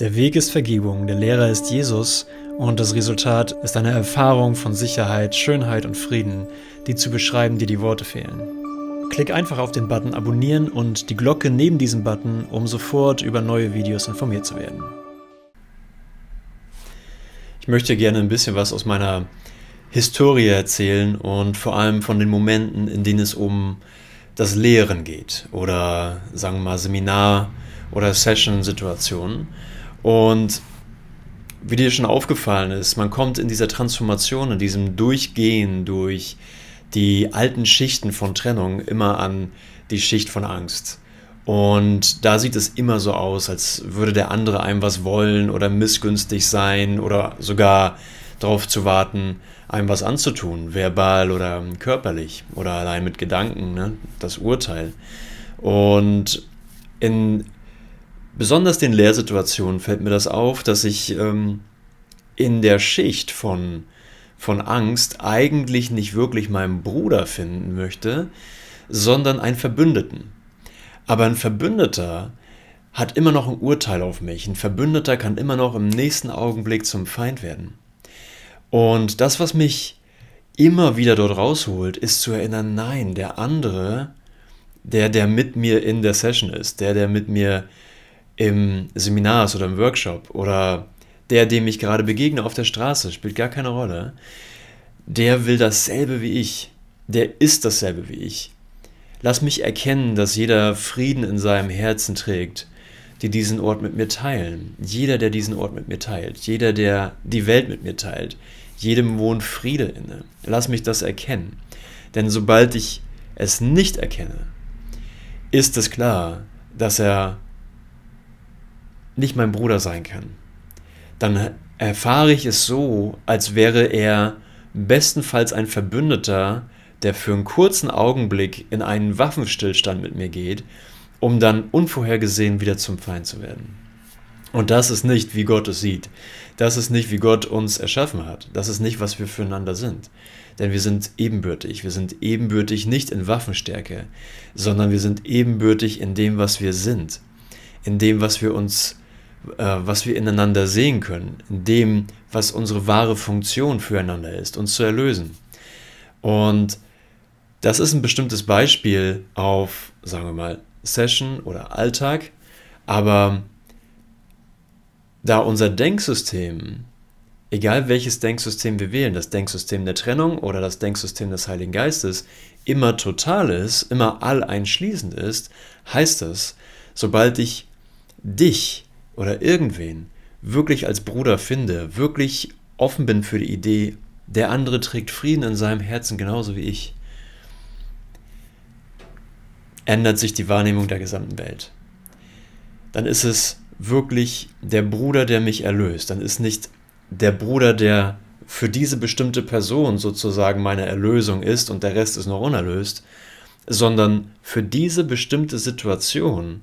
Der Weg ist Vergebung, der Lehrer ist Jesus und das Resultat ist eine Erfahrung von Sicherheit, Schönheit und Frieden, die zu beschreiben die die Worte fehlen. Klick einfach auf den Button Abonnieren und die Glocke neben diesem Button, um sofort über neue Videos informiert zu werden. Ich möchte gerne ein bisschen was aus meiner Historie erzählen und vor allem von den Momenten, in denen es um das Lehren geht oder sagen wir mal Seminar- oder Session-Situationen und wie dir schon aufgefallen ist, man kommt in dieser Transformation, in diesem Durchgehen durch die alten Schichten von Trennung immer an die Schicht von Angst. Und da sieht es immer so aus, als würde der andere einem was wollen oder missgünstig sein oder sogar darauf zu warten, einem was anzutun, verbal oder körperlich oder allein mit Gedanken, ne? das Urteil. Und in Besonders in Lehrsituationen fällt mir das auf, dass ich ähm, in der Schicht von, von Angst eigentlich nicht wirklich meinen Bruder finden möchte, sondern einen Verbündeten. Aber ein Verbündeter hat immer noch ein Urteil auf mich. Ein Verbündeter kann immer noch im nächsten Augenblick zum Feind werden. Und das, was mich immer wieder dort rausholt, ist zu erinnern, nein, der andere, der, der mit mir in der Session ist, der, der mit mir äh, im Seminar ist also oder im Workshop oder der, dem ich gerade begegne auf der Straße, spielt gar keine Rolle, der will dasselbe wie ich. Der ist dasselbe wie ich. Lass mich erkennen, dass jeder Frieden in seinem Herzen trägt, die diesen Ort mit mir teilen. Jeder, der diesen Ort mit mir teilt. Jeder, der die Welt mit mir teilt. Jedem wohnt Friede inne. Lass mich das erkennen. Denn sobald ich es nicht erkenne, ist es klar, dass er nicht mein Bruder sein kann, dann erfahre ich es so, als wäre er bestenfalls ein Verbündeter, der für einen kurzen Augenblick in einen Waffenstillstand mit mir geht, um dann unvorhergesehen wieder zum Feind zu werden. Und das ist nicht, wie Gott es sieht. Das ist nicht, wie Gott uns erschaffen hat. Das ist nicht, was wir füreinander sind. Denn wir sind ebenbürtig. Wir sind ebenbürtig nicht in Waffenstärke, sondern wir sind ebenbürtig in dem, was wir sind. In dem, was wir uns äh, was wir ineinander sehen können, in dem, was unsere wahre Funktion füreinander ist, uns zu erlösen. Und das ist ein bestimmtes Beispiel auf, sagen wir mal, Session oder Alltag, aber da unser Denksystem, egal welches Denksystem wir wählen, das Denksystem der Trennung oder das Denksystem des Heiligen Geistes, immer total ist, immer alleinschließend ist, heißt das, sobald ich dich oder irgendwen wirklich als Bruder finde, wirklich offen bin für die Idee, der andere trägt Frieden in seinem Herzen genauso wie ich, ändert sich die Wahrnehmung der gesamten Welt. Dann ist es wirklich der Bruder, der mich erlöst. Dann ist nicht der Bruder, der für diese bestimmte Person sozusagen meine Erlösung ist und der Rest ist noch unerlöst, sondern für diese bestimmte Situation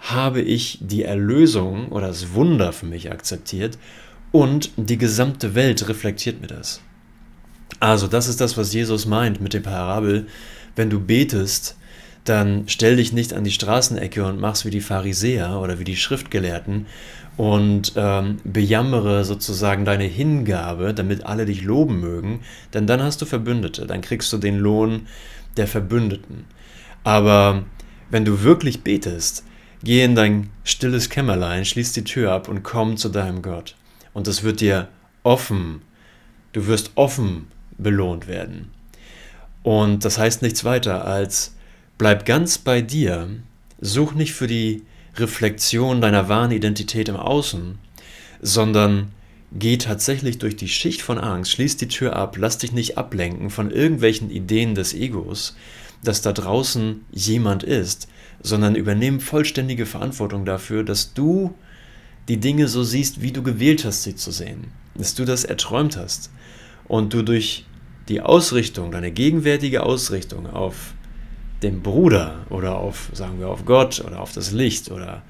habe ich die Erlösung oder das Wunder für mich akzeptiert und die gesamte Welt reflektiert mir das. Also das ist das, was Jesus meint mit der Parabel. Wenn du betest, dann stell dich nicht an die Straßenecke und mach's wie die Pharisäer oder wie die Schriftgelehrten und ähm, bejammere sozusagen deine Hingabe, damit alle dich loben mögen, denn dann hast du Verbündete, dann kriegst du den Lohn der Verbündeten. Aber wenn du wirklich betest, Geh in dein stilles Kämmerlein, schließ die Tür ab und komm zu deinem Gott. Und das wird dir offen, du wirst offen belohnt werden. Und das heißt nichts weiter als, bleib ganz bei dir, such nicht für die Reflexion deiner wahren Identität im Außen, sondern geh tatsächlich durch die Schicht von Angst, schließ die Tür ab, lass dich nicht ablenken von irgendwelchen Ideen des Egos, dass da draußen jemand ist, sondern übernehmen vollständige Verantwortung dafür, dass du die Dinge so siehst, wie du gewählt hast, sie zu sehen, dass du das erträumt hast und du durch die Ausrichtung, deine gegenwärtige Ausrichtung auf den Bruder oder auf, sagen wir, auf Gott oder auf das Licht oder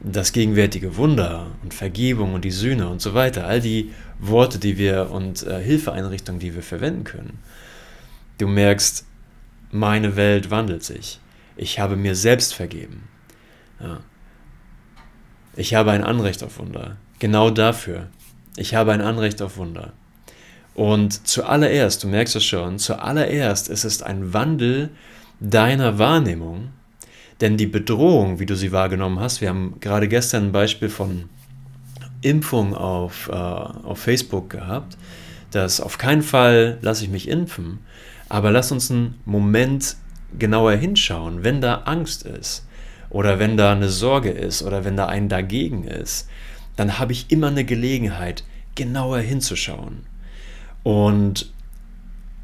das gegenwärtige Wunder und Vergebung und die Sühne und so weiter, all die Worte, die wir und äh, Hilfeeinrichtungen, die wir verwenden können. Du merkst, meine Welt wandelt sich. Ich habe mir selbst vergeben. Ja. Ich habe ein Anrecht auf Wunder. Genau dafür. Ich habe ein Anrecht auf Wunder. Und zuallererst, du merkst es schon, zuallererst ist es ein Wandel deiner Wahrnehmung, denn die Bedrohung, wie du sie wahrgenommen hast, wir haben gerade gestern ein Beispiel von Impfung auf, äh, auf Facebook gehabt, dass auf keinen Fall lasse ich mich impfen, aber lass uns einen Moment genauer hinschauen, wenn da Angst ist oder wenn da eine Sorge ist oder wenn da ein Dagegen ist, dann habe ich immer eine Gelegenheit, genauer hinzuschauen und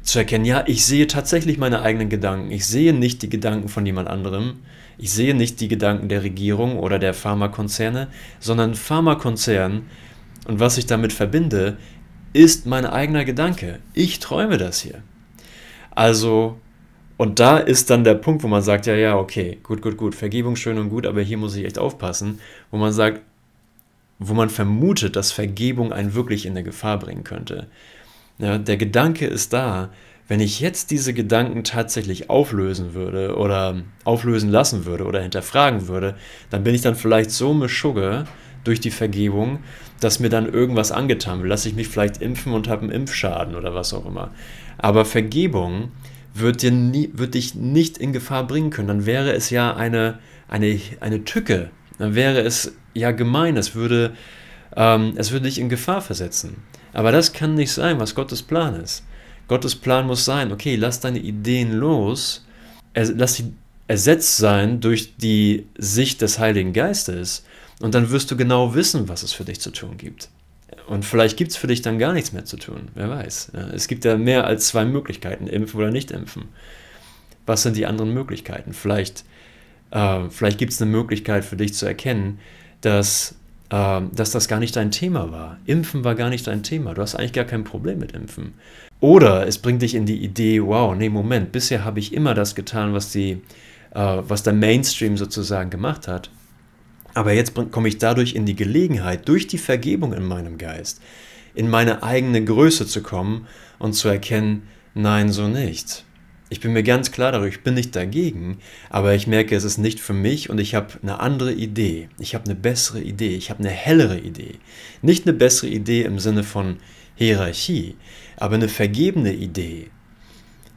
zu erkennen, ja, ich sehe tatsächlich meine eigenen Gedanken, ich sehe nicht die Gedanken von jemand anderem, ich sehe nicht die Gedanken der Regierung oder der Pharmakonzerne, sondern Pharmakonzern und was ich damit verbinde, ist mein eigener Gedanke. Ich träume das hier. Also und da ist dann der Punkt, wo man sagt, ja, ja, okay, gut, gut, gut, Vergebung schön und gut, aber hier muss ich echt aufpassen, wo man sagt, wo man vermutet, dass Vergebung einen wirklich in eine Gefahr bringen könnte. Ja, der Gedanke ist da, wenn ich jetzt diese Gedanken tatsächlich auflösen würde oder auflösen lassen würde oder hinterfragen würde, dann bin ich dann vielleicht so mischugge durch die Vergebung, dass mir dann irgendwas angetan wird. Lasse ich mich vielleicht impfen und habe einen Impfschaden oder was auch immer. Aber Vergebung wird, dir nie, wird dich nicht in Gefahr bringen können. Dann wäre es ja eine, eine, eine Tücke. Dann wäre es ja gemein. Es würde, ähm, es würde dich in Gefahr versetzen. Aber das kann nicht sein, was Gottes Plan ist. Gottes Plan muss sein, okay, lass deine Ideen los, lass sie ersetzt sein durch die Sicht des Heiligen Geistes und dann wirst du genau wissen, was es für dich zu tun gibt. Und vielleicht gibt es für dich dann gar nichts mehr zu tun, wer weiß. Ne? Es gibt ja mehr als zwei Möglichkeiten, impfen oder nicht impfen. Was sind die anderen Möglichkeiten? Vielleicht, äh, vielleicht gibt es eine Möglichkeit für dich zu erkennen, dass, äh, dass das gar nicht dein Thema war. Impfen war gar nicht dein Thema. Du hast eigentlich gar kein Problem mit Impfen. Oder es bringt dich in die Idee, wow, nee, Moment, bisher habe ich immer das getan, was, die, äh, was der Mainstream sozusagen gemacht hat. Aber jetzt komme ich dadurch in die Gelegenheit, durch die Vergebung in meinem Geist, in meine eigene Größe zu kommen und zu erkennen, nein, so nicht. Ich bin mir ganz klar darüber, ich bin nicht dagegen, aber ich merke, es ist nicht für mich und ich habe eine andere Idee. Ich habe eine bessere Idee, ich habe eine hellere Idee. Nicht eine bessere Idee im Sinne von Hierarchie, aber eine vergebene Idee.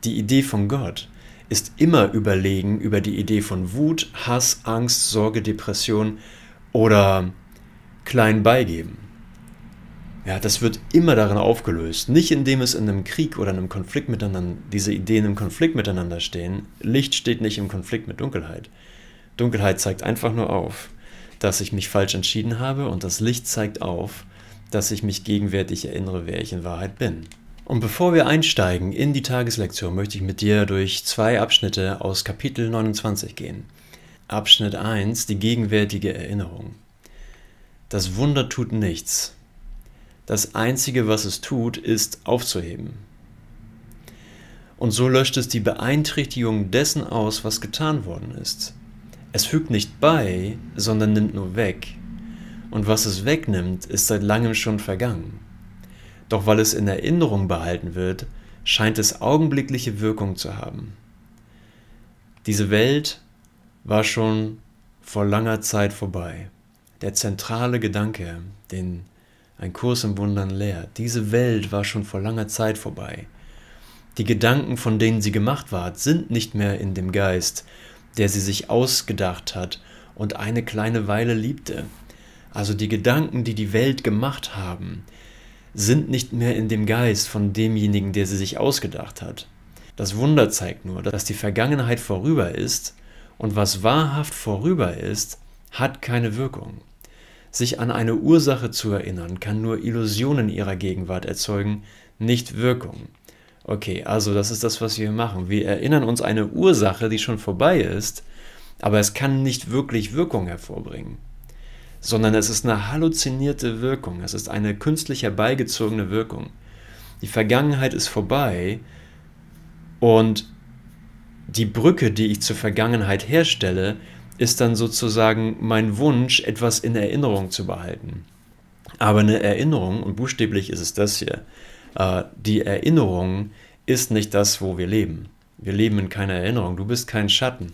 Die Idee von Gott, ist immer überlegen über die Idee von Wut, Hass, Angst, Sorge, Depression oder klein beigeben. Ja, das wird immer darin aufgelöst. Nicht indem es in einem Krieg oder einem Konflikt miteinander, diese Ideen im Konflikt miteinander stehen. Licht steht nicht im Konflikt mit Dunkelheit. Dunkelheit zeigt einfach nur auf, dass ich mich falsch entschieden habe und das Licht zeigt auf, dass ich mich gegenwärtig erinnere, wer ich in Wahrheit bin. Und bevor wir einsteigen in die Tageslektion, möchte ich mit dir durch zwei Abschnitte aus Kapitel 29 gehen. Abschnitt 1, die gegenwärtige Erinnerung. Das Wunder tut nichts. Das Einzige, was es tut, ist aufzuheben. Und so löscht es die Beeinträchtigung dessen aus, was getan worden ist. Es fügt nicht bei, sondern nimmt nur weg. Und was es wegnimmt, ist seit langem schon vergangen. Doch weil es in Erinnerung behalten wird, scheint es augenblickliche Wirkung zu haben. Diese Welt war schon vor langer Zeit vorbei. Der zentrale Gedanke, den ein Kurs im Wundern lehrt, diese Welt war schon vor langer Zeit vorbei. Die Gedanken, von denen sie gemacht war, sind nicht mehr in dem Geist, der sie sich ausgedacht hat und eine kleine Weile liebte. Also die Gedanken, die die Welt gemacht haben, sind nicht mehr in dem Geist von demjenigen, der sie sich ausgedacht hat. Das Wunder zeigt nur, dass die Vergangenheit vorüber ist und was wahrhaft vorüber ist, hat keine Wirkung. Sich an eine Ursache zu erinnern, kann nur Illusionen ihrer Gegenwart erzeugen, nicht Wirkung. Okay, also das ist das, was wir machen. Wir erinnern uns eine Ursache, die schon vorbei ist, aber es kann nicht wirklich Wirkung hervorbringen sondern es ist eine halluzinierte Wirkung, es ist eine künstlich herbeigezogene Wirkung. Die Vergangenheit ist vorbei und die Brücke, die ich zur Vergangenheit herstelle, ist dann sozusagen mein Wunsch, etwas in Erinnerung zu behalten. Aber eine Erinnerung, und buchstäblich ist es das hier, äh, die Erinnerung ist nicht das, wo wir leben. Wir leben in keiner Erinnerung, du bist kein Schatten.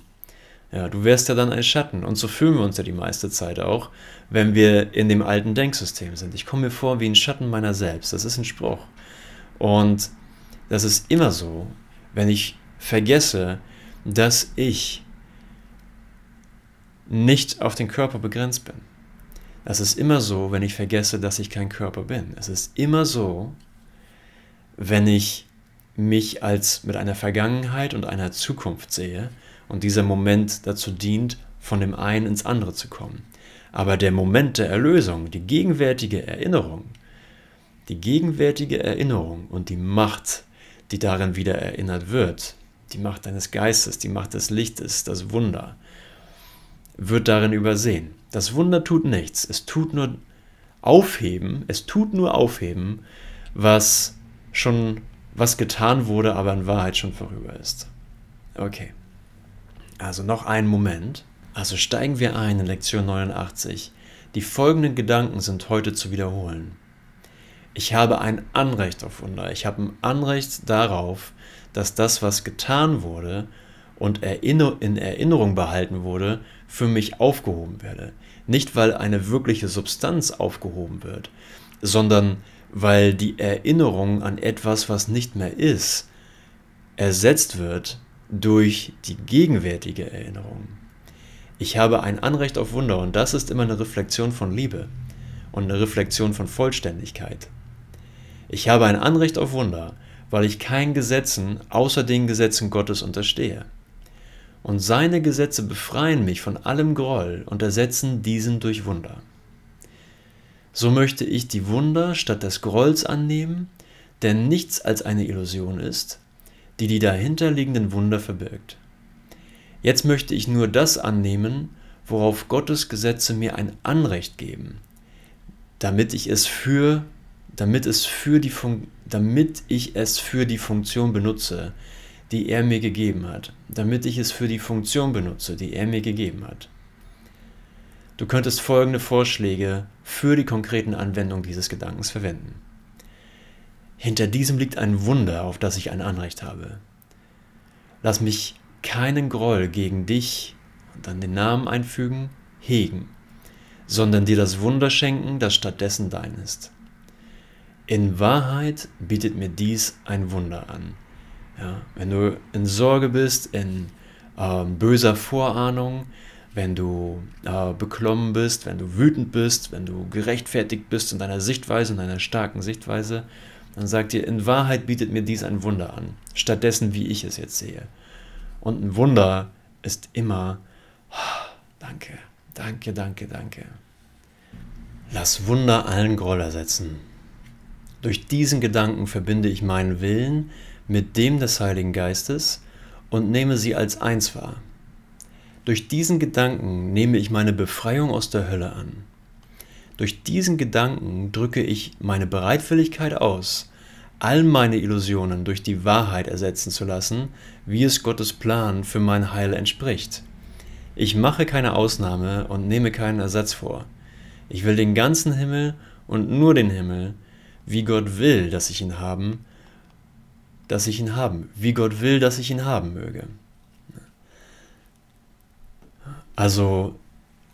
Ja, du wärst ja dann ein Schatten und so fühlen wir uns ja die meiste Zeit auch, wenn wir in dem alten Denksystem sind. Ich komme mir vor wie ein Schatten meiner selbst. Das ist ein Spruch. Und das ist immer so, wenn ich vergesse, dass ich nicht auf den Körper begrenzt bin. Das ist immer so, wenn ich vergesse, dass ich kein Körper bin. Es ist immer so, wenn ich mich als mit einer Vergangenheit und einer Zukunft sehe, und dieser Moment dazu dient, von dem einen ins andere zu kommen. Aber der Moment der Erlösung, die gegenwärtige Erinnerung, die gegenwärtige Erinnerung und die Macht, die daran wieder erinnert wird, die Macht deines Geistes, die Macht des Lichtes, das Wunder, wird darin übersehen. Das Wunder tut nichts, es tut nur aufheben, es tut nur aufheben, was schon was getan wurde, aber in Wahrheit schon vorüber ist. Okay. Also noch einen Moment. Also steigen wir ein in Lektion 89. Die folgenden Gedanken sind heute zu wiederholen. Ich habe ein Anrecht auf Wunder. Ich habe ein Anrecht darauf, dass das, was getan wurde und in Erinnerung behalten wurde, für mich aufgehoben werde. Nicht, weil eine wirkliche Substanz aufgehoben wird, sondern weil die Erinnerung an etwas, was nicht mehr ist, ersetzt wird durch die gegenwärtige Erinnerung. Ich habe ein Anrecht auf Wunder und das ist immer eine Reflexion von Liebe und eine Reflexion von Vollständigkeit. Ich habe ein Anrecht auf Wunder, weil ich keinen Gesetzen außer den Gesetzen Gottes unterstehe. Und seine Gesetze befreien mich von allem Groll und ersetzen diesen durch Wunder. So möchte ich die Wunder statt des Grolls annehmen, der nichts als eine Illusion ist, die die dahinterliegenden Wunder verbirgt. Jetzt möchte ich nur das annehmen, worauf Gottes Gesetze mir ein Anrecht geben, damit ich es für damit, es für die Fun damit ich es für die Funktion benutze, die er mir gegeben hat, damit ich es für die Funktion benutze, die er mir gegeben hat. Du könntest folgende Vorschläge für die konkreten Anwendungen dieses Gedankens verwenden. Hinter diesem liegt ein Wunder, auf das ich ein Anrecht habe. Lass mich keinen Groll gegen dich und dann den Namen einfügen, hegen, sondern dir das Wunder schenken, das stattdessen dein ist. In Wahrheit bietet mir dies ein Wunder an. Ja, wenn du in Sorge bist, in äh, böser Vorahnung, wenn du äh, beklommen bist, wenn du wütend bist, wenn du gerechtfertigt bist in deiner Sichtweise, in deiner starken Sichtweise, dann sagt ihr, in Wahrheit bietet mir dies ein Wunder an, stattdessen wie ich es jetzt sehe. Und ein Wunder ist immer, ah, danke, danke, danke, danke. Lass Wunder allen Groll ersetzen. Durch diesen Gedanken verbinde ich meinen Willen mit dem des Heiligen Geistes und nehme sie als eins wahr. Durch diesen Gedanken nehme ich meine Befreiung aus der Hölle an. Durch diesen Gedanken drücke ich meine Bereitwilligkeit aus, all meine Illusionen durch die Wahrheit ersetzen zu lassen, wie es Gottes Plan für mein Heil entspricht. Ich mache keine Ausnahme und nehme keinen Ersatz vor. Ich will den ganzen Himmel und nur den Himmel, wie Gott will, dass ich ihn haben, dass ich ihn haben, wie Gott will, dass ich ihn haben möge. Also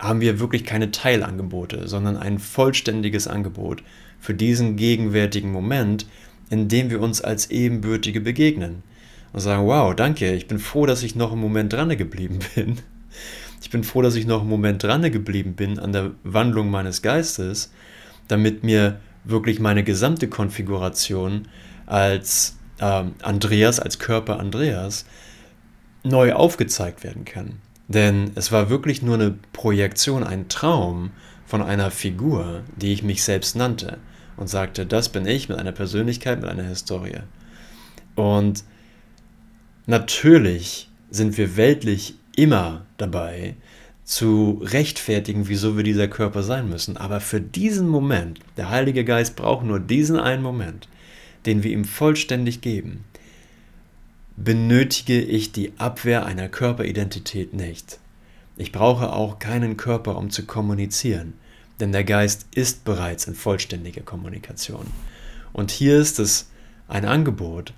haben wir wirklich keine Teilangebote, sondern ein vollständiges Angebot für diesen gegenwärtigen Moment, in dem wir uns als Ebenbürtige begegnen und sagen, wow, danke, ich bin froh, dass ich noch einen Moment dran geblieben bin. Ich bin froh, dass ich noch einen Moment dran geblieben bin an der Wandlung meines Geistes, damit mir wirklich meine gesamte Konfiguration als äh, Andreas, als Körper Andreas, neu aufgezeigt werden kann. Denn es war wirklich nur eine Projektion, ein Traum von einer Figur, die ich mich selbst nannte und sagte, das bin ich mit einer Persönlichkeit, mit einer Historie. Und natürlich sind wir weltlich immer dabei, zu rechtfertigen, wieso wir dieser Körper sein müssen. Aber für diesen Moment, der Heilige Geist braucht nur diesen einen Moment, den wir ihm vollständig geben benötige ich die Abwehr einer Körperidentität nicht. Ich brauche auch keinen Körper, um zu kommunizieren, denn der Geist ist bereits in vollständiger Kommunikation. Und hier ist es ein Angebot,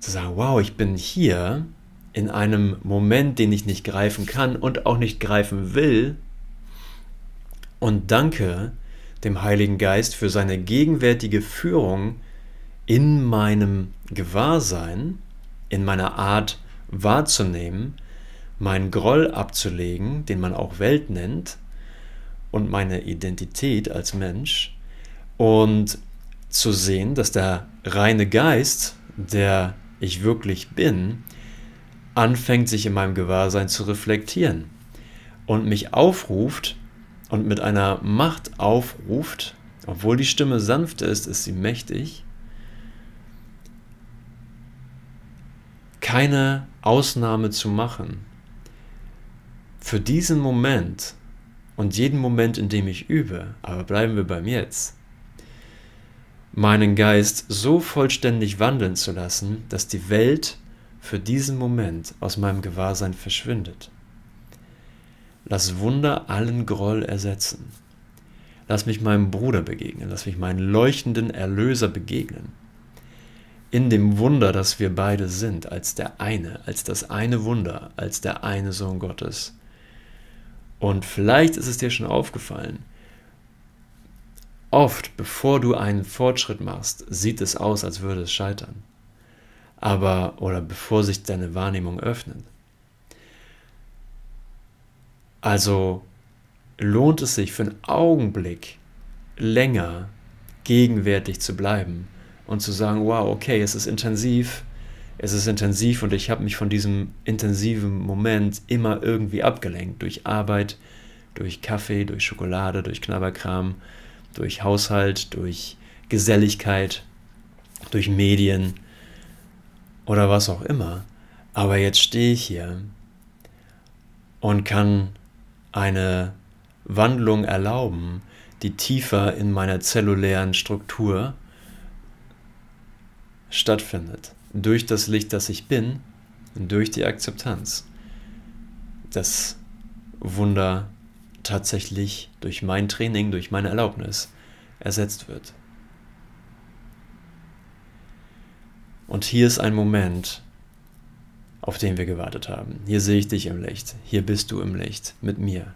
zu sagen, wow, ich bin hier in einem Moment, den ich nicht greifen kann und auch nicht greifen will. Und danke dem Heiligen Geist für seine gegenwärtige Führung in meinem Gewahrsein in meiner Art wahrzunehmen, meinen Groll abzulegen, den man auch Welt nennt, und meine Identität als Mensch, und zu sehen, dass der reine Geist, der ich wirklich bin, anfängt sich in meinem Gewahrsein zu reflektieren und mich aufruft und mit einer Macht aufruft, obwohl die Stimme sanft ist, ist sie mächtig, keine Ausnahme zu machen. Für diesen Moment und jeden Moment, in dem ich übe, aber bleiben wir beim Jetzt, meinen Geist so vollständig wandeln zu lassen, dass die Welt für diesen Moment aus meinem Gewahrsein verschwindet. Lass Wunder allen Groll ersetzen. Lass mich meinem Bruder begegnen, lass mich meinen leuchtenden Erlöser begegnen in dem Wunder, dass wir beide sind, als der eine, als das eine Wunder, als der eine Sohn Gottes. Und vielleicht ist es dir schon aufgefallen, oft bevor du einen Fortschritt machst, sieht es aus, als würde es scheitern. Aber, oder bevor sich deine Wahrnehmung öffnet. Also lohnt es sich für einen Augenblick länger gegenwärtig zu bleiben und zu sagen, wow, okay, es ist intensiv, es ist intensiv und ich habe mich von diesem intensiven Moment immer irgendwie abgelenkt durch Arbeit, durch Kaffee, durch Schokolade, durch Knabberkram, durch Haushalt, durch Geselligkeit, durch Medien oder was auch immer. Aber jetzt stehe ich hier und kann eine Wandlung erlauben, die tiefer in meiner zellulären Struktur stattfindet. Durch das Licht, das ich bin, durch die Akzeptanz. Das Wunder tatsächlich durch mein Training, durch meine Erlaubnis ersetzt wird. Und hier ist ein Moment, auf den wir gewartet haben. Hier sehe ich dich im Licht. Hier bist du im Licht mit mir.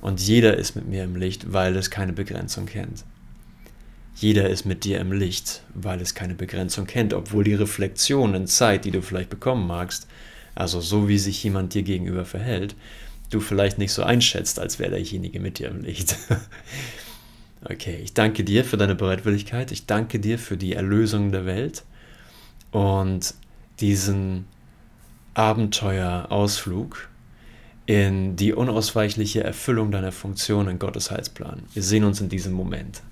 Und jeder ist mit mir im Licht, weil es keine Begrenzung kennt. Jeder ist mit dir im Licht, weil es keine Begrenzung kennt, obwohl die Reflexion in Zeit, die du vielleicht bekommen magst, also so wie sich jemand dir gegenüber verhält, du vielleicht nicht so einschätzt, als wäre derjenige mit dir im Licht. okay, ich danke dir für deine Bereitwilligkeit, ich danke dir für die Erlösung der Welt und diesen Abenteuerausflug in die unausweichliche Erfüllung deiner Funktion in Gottes Heilsplan. Wir sehen uns in diesem Moment.